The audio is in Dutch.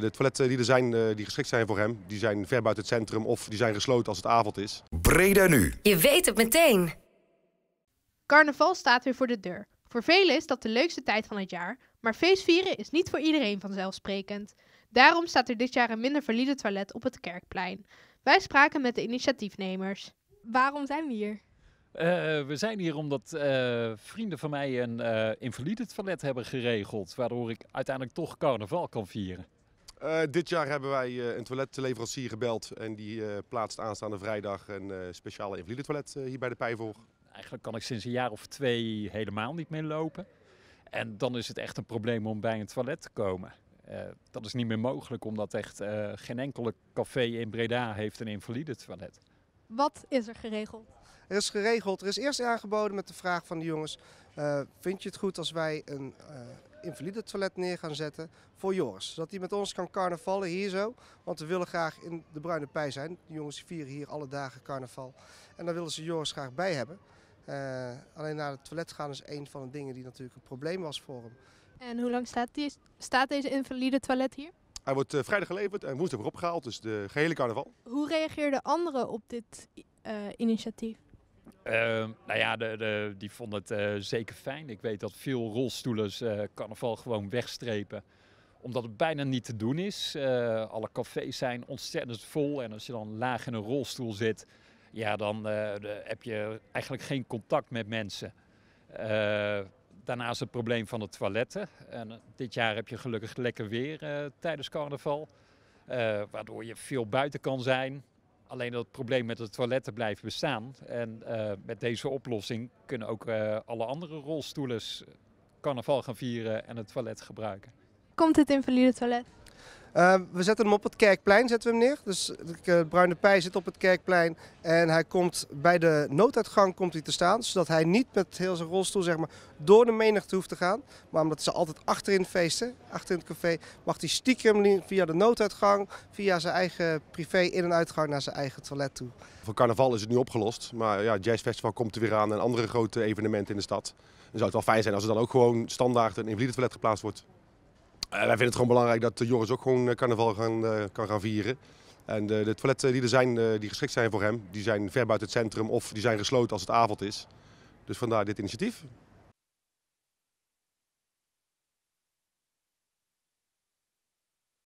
De toiletten die er zijn, eh, die geschikt zijn voor hem, die zijn ver buiten het centrum of die zijn gesloten als het avond is. Breda nu. Je weet het meteen. Carnaval staat weer voor de deur. Voor velen is dat de leukste tijd van het jaar, maar feestvieren is niet voor iedereen vanzelfsprekend. Daarom staat er dit jaar een minder valide toilet op het kerkplein. Wij spraken met de initiatiefnemers. Waarom zijn we hier? Eh, we zijn hier omdat eh, vrienden van mij een invalide toilet hebben geregeld, waardoor ik uiteindelijk toch carnaval kan vieren. Eh, dit jaar hebben wij eh, een toiletleverancier gebeld en die uh, plaatst aanstaande vrijdag een speciale invalide toilet hier bij de Pijvoor. Eigenlijk kan ik sinds een jaar of twee helemaal niet meer lopen. En dan is het echt een probleem om bij een toilet te komen. dat is niet meer mogelijk omdat echt geen enkele café in Breda heeft een invalide toilet. Wat is er geregeld? Er is geregeld. Er is eerst aangeboden met de vraag van de jongens: vind je het goed als wij een invalide toilet neer gaan zetten voor Joris. Zodat hij met ons kan carnavallen hier zo. Want we willen graag in de Bruine Pij zijn. De jongens vieren hier alle dagen carnaval. En daar willen ze Joris graag bij hebben. Eh, alleen naar het toilet gaan is een van de dingen die natuurlijk een probleem was voor hem. En hoe lang staat, die, staat deze invalide toilet hier? Hij wordt eh, vrijdag geleverd en woensdag weer opgehaald, dus de gehele carnaval. Hoe reageerden anderen op dit eh, initiatief? Ehm, nou ja, de, de, die vond het eh, zeker fijn. Ik weet dat veel rolstoelers eh, carnaval gewoon wegstrepen. Omdat het bijna niet te doen is. Eh, alle cafés zijn ontzettend vol. En als je dan laag in een rolstoel zit, ja, dan heb je eigenlijk geen contact met mensen. daarnaast het probleem van de toiletten. En dit jaar heb je gelukkig lekker weer tijdens carnaval. waardoor je veel buiten kan zijn. Alleen dat het probleem met de toiletten blijft bestaan. En eh, met deze oplossing kunnen ook eh, alle andere rolstoelers carnaval gaan vieren en het toilet gebruiken. Komt het invalide toilet? Eh, we zetten hem op het Kerkplein, zetten we hem neer. Dus eh, de Bruine Pij zit op het Kerkplein en hij komt bij de nooduitgang komt hij te staan. Zodat hij niet met heel zijn rolstoel zeg maar, door de menigte hoeft te gaan. Maar omdat ze altijd achterin feesten, achterin het café, mag hij stiekem via de nooduitgang, via zijn eigen privé in- en uitgang naar zijn eigen toilet toe. Voor carnaval is het nu opgelost, maar ja, jazzfestival komt er weer aan en andere grote evenementen in de stad. Dan zou het wel fijn zijn als er dan ook gewoon standaard een invalide toilet geplaatst wordt wij vinden het gewoon belangrijk dat eh, Joris ook gewoon eh, carnaval eh, kan gaan vieren. En de, de, toiletten die er zijn, die geschikt zijn voor hem, die zijn ver buiten het centrum of die zijn gesloten als het avond is. Dus vandaar dit initiatief.